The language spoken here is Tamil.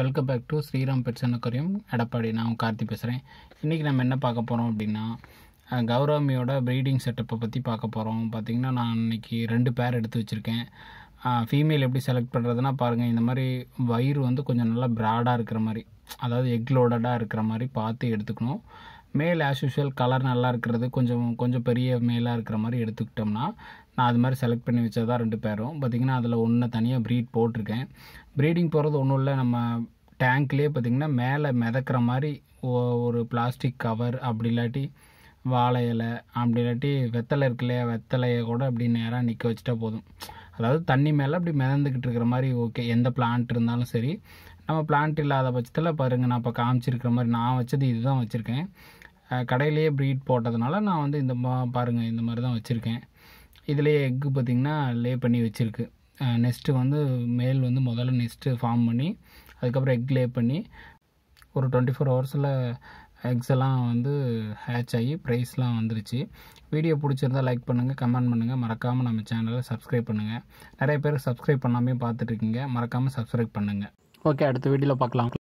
welcome back to Sriram pets and aquarium Edappadi நான் கார்த்தி பேசுகிறேன் இன்றைக்கி நம்ம என்ன பார்க்க போகிறோம் அப்படின்னா கௌரமியோட ப்ரீடிங் செட்டப்பை பற்றி பார்க்க போகிறோம் பார்த்திங்கன்னா நான் இன்றைக்கி ரெண்டு பேர் எடுத்து வச்சுருக்கேன் ஃபீமேல் எப்படி செலக்ட் பண்ணுறதுனா பாருங்கள் இந்த மாதிரி வயிறு வந்து கொஞ்சம் நல்லா ப்ராடாக இருக்கிற மாதிரி அதாவது எக் லோடடாக இருக்கிற மாதிரி பார்த்து எடுத்துக்கணும் மேல் ஆஸ் யூஷுவல் கலர் நல்லா இருக்கிறது கொஞ்சம் கொஞ்சம் பெரிய மேலாக இருக்கிற மாதிரி எடுத்துக்கிட்டோம்னா நான் அது மாதிரி செலக்ட் பண்ணி வச்சதான் ரெண்டு பேரும் பார்த்திங்கன்னா அதில் ஒன்று தனியாக ப்ரீட் போட்டிருக்கேன் ப்ரீடிங் போகிறது ஒன்றும் இல்லை நம்ம டேங்க்லேயே பார்த்திங்கன்னா மேலே மிதக்கிற மாதிரி ஒரு பிளாஸ்டிக் கவர் அப்படி இல்லாட்டி வாழை இலை அப்படி இல்லாட்டி வெத்தலை இருக்கு இல்லையா வெத்தலையை கூட அப்படி நேராக நிற்க வச்சுட்டா போதும் அதாவது தண்ணி மேலே அப்படி மிதந்துக்கிட்டு இருக்கிற மாதிரி ஓகே எந்த பிளான்ட் இருந்தாலும் சரி நம்ம பிளான்ட் இல்லாத பட்சத்தில் பாருங்கள் நான் இப்போ காமிச்சிருக்கிற மாதிரி நான் வச்சது இதுதான் வச்சுருக்கேன் கடையிலேயே ப்ரீட் போட்டதுனால நான் வந்து இந்த மா பாருங்கள் இந்த மாதிரி தான் வச்சுருக்கேன் இதிலேயே எக்கு பார்த்திங்கன்னா லே பண்ணி வச்சுருக்கு நெஸ்ட்டு வந்து மேல் வந்து முதல்ல நெஸ்ட்டு ஃபார்ம் பண்ணி அதுக்கப்புறம் எக் லே பண்ணி ஒரு டுவெண்ட்டி ஃபோர் ஹவர்ஸில் எக்ஸ் எல்லாம் வந்து ஹேச் ஆகி ப்ரைஸ்லாம் வந்துருச்சு வீடியோ பிடிச்சிருந்தால் லைக் பண்ணுங்கள் கமெண்ட் பண்ணுங்கள் மறக்காமல் நம்ம சேனலை சப்ஸ்கிரைப் பண்ணுங்கள் நிறைய பேர் சப்ஸ்கிரைப் பண்ணாமே பார்த்துட்ருக்கீங்க மறக்காமல் சப்ஸ்கிரைப் பண்ணுங்கள் ஓகே அடுத்த வீடியோவில் பார்க்கலாம்